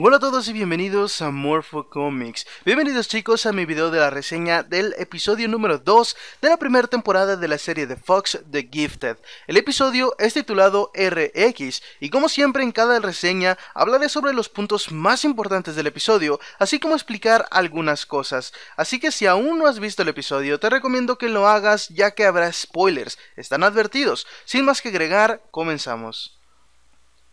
Hola a todos y bienvenidos a Morpho Comics. Bienvenidos chicos a mi video de la reseña del episodio número 2 de la primera temporada de la serie de Fox The Gifted. El episodio es titulado RX y como siempre en cada reseña hablaré sobre los puntos más importantes del episodio, así como explicar algunas cosas. Así que si aún no has visto el episodio, te recomiendo que lo hagas ya que habrá spoilers, están advertidos. Sin más que agregar, comenzamos.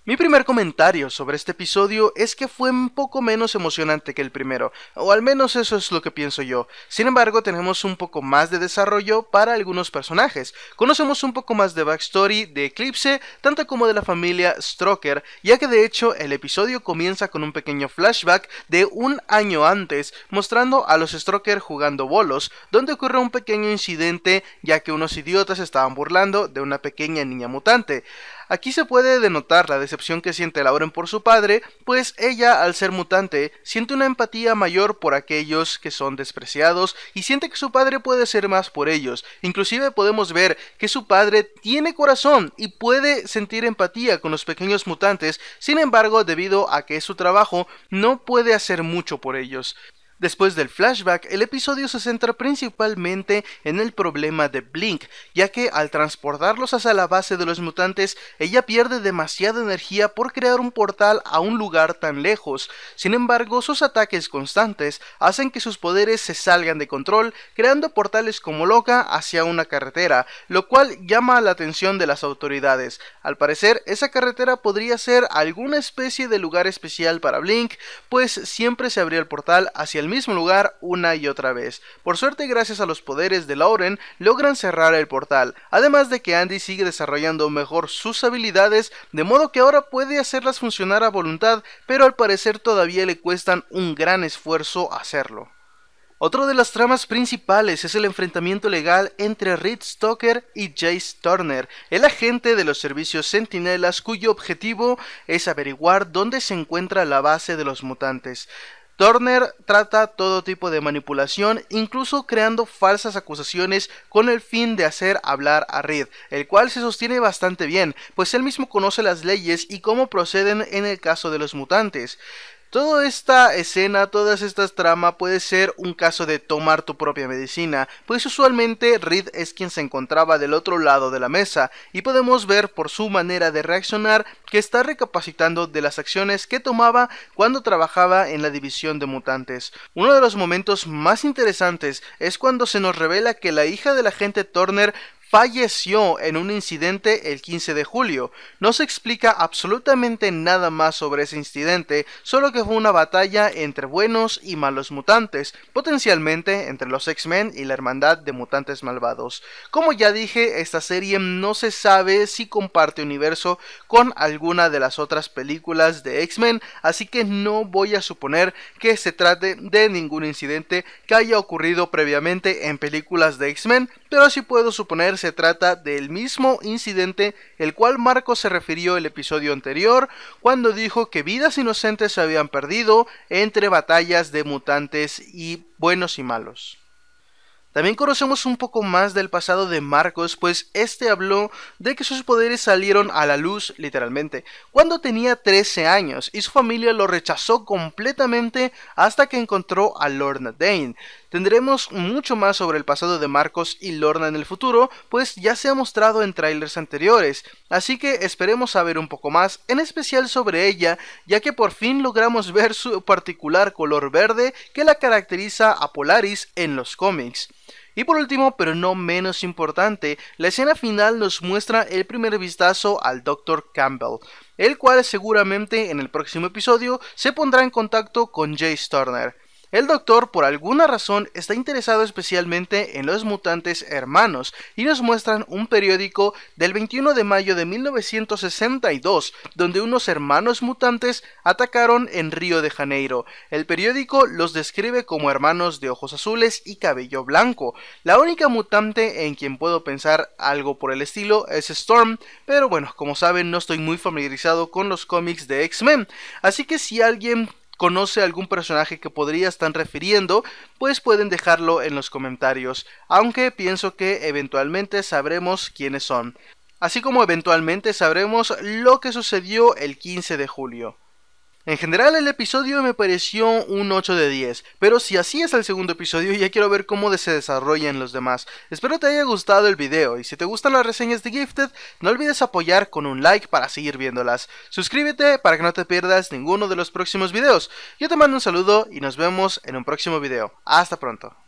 Mi primer comentario sobre este episodio es que fue un poco menos emocionante que el primero, o al menos eso es lo que pienso yo. Sin embargo, tenemos un poco más de desarrollo para algunos personajes. Conocemos un poco más de backstory de Eclipse, tanto como de la familia Stroker, ya que de hecho el episodio comienza con un pequeño flashback de un año antes, mostrando a los Stroker jugando bolos, donde ocurre un pequeño incidente ya que unos idiotas estaban burlando de una pequeña niña mutante. Aquí se puede denotar la decepción que siente Lauren por su padre, pues ella, al ser mutante, siente una empatía mayor por aquellos que son despreciados y siente que su padre puede ser más por ellos. Inclusive podemos ver que su padre tiene corazón y puede sentir empatía con los pequeños mutantes, sin embargo, debido a que es su trabajo, no puede hacer mucho por ellos. Después del flashback, el episodio se centra principalmente en el problema de Blink, ya que al transportarlos hacia la base de los mutantes, ella pierde demasiada energía por crear un portal a un lugar tan lejos. Sin embargo, sus ataques constantes hacen que sus poderes se salgan de control, creando portales como loca hacia una carretera, lo cual llama la atención de las autoridades. Al parecer, esa carretera podría ser alguna especie de lugar especial para Blink, pues siempre se abría el portal hacia el mismo lugar una y otra vez. Por suerte, gracias a los poderes de Lauren, logran cerrar el portal, además de que Andy sigue desarrollando mejor sus habilidades, de modo que ahora puede hacerlas funcionar a voluntad, pero al parecer todavía le cuestan un gran esfuerzo hacerlo. Otro de las tramas principales es el enfrentamiento legal entre Reed Stoker y Jace Turner, el agente de los servicios sentinelas cuyo objetivo es averiguar dónde se encuentra la base de los mutantes. Turner trata todo tipo de manipulación, incluso creando falsas acusaciones con el fin de hacer hablar a Reed, el cual se sostiene bastante bien, pues él mismo conoce las leyes y cómo proceden en el caso de los mutantes. Toda esta escena, todas estas tramas puede ser un caso de tomar tu propia medicina, pues usualmente Reed es quien se encontraba del otro lado de la mesa y podemos ver por su manera de reaccionar que está recapacitando de las acciones que tomaba cuando trabajaba en la división de mutantes. Uno de los momentos más interesantes es cuando se nos revela que la hija del agente Turner falleció en un incidente el 15 de julio. No se explica absolutamente nada más sobre ese incidente, solo que fue una batalla entre buenos y malos mutantes, potencialmente entre los X-Men y la Hermandad de Mutantes Malvados. Como ya dije, esta serie no se sabe si comparte universo con alguna de las otras películas de X-Men, así que no voy a suponer que se trate de ningún incidente que haya ocurrido previamente en películas de X-Men, pero sí puedo suponer se trata del mismo incidente el cual Marcos se refirió el episodio anterior cuando dijo que vidas inocentes se habían perdido entre batallas de mutantes y buenos y malos. También conocemos un poco más del pasado de Marcos, pues este habló de que sus poderes salieron a la luz, literalmente, cuando tenía 13 años y su familia lo rechazó completamente hasta que encontró a Lord Dane. Tendremos mucho más sobre el pasado de Marcos y Lorna en el futuro, pues ya se ha mostrado en trailers anteriores, así que esperemos saber un poco más, en especial sobre ella, ya que por fin logramos ver su particular color verde que la caracteriza a Polaris en los cómics. Y por último, pero no menos importante, la escena final nos muestra el primer vistazo al Dr. Campbell, el cual seguramente en el próximo episodio se pondrá en contacto con Jace Turner. El doctor por alguna razón está interesado especialmente en los mutantes hermanos y nos muestran un periódico del 21 de mayo de 1962 donde unos hermanos mutantes atacaron en Río de Janeiro. El periódico los describe como hermanos de ojos azules y cabello blanco. La única mutante en quien puedo pensar algo por el estilo es Storm, pero bueno, como saben no estoy muy familiarizado con los cómics de X-Men, así que si alguien conoce algún personaje que podría estar refiriendo, pues pueden dejarlo en los comentarios, aunque pienso que eventualmente sabremos quiénes son, así como eventualmente sabremos lo que sucedió el 15 de julio. En general el episodio me pareció un 8 de 10, pero si así es el segundo episodio ya quiero ver cómo se desarrollan los demás. Espero te haya gustado el video y si te gustan las reseñas de Gifted no olvides apoyar con un like para seguir viéndolas. Suscríbete para que no te pierdas ninguno de los próximos videos. Yo te mando un saludo y nos vemos en un próximo video. Hasta pronto.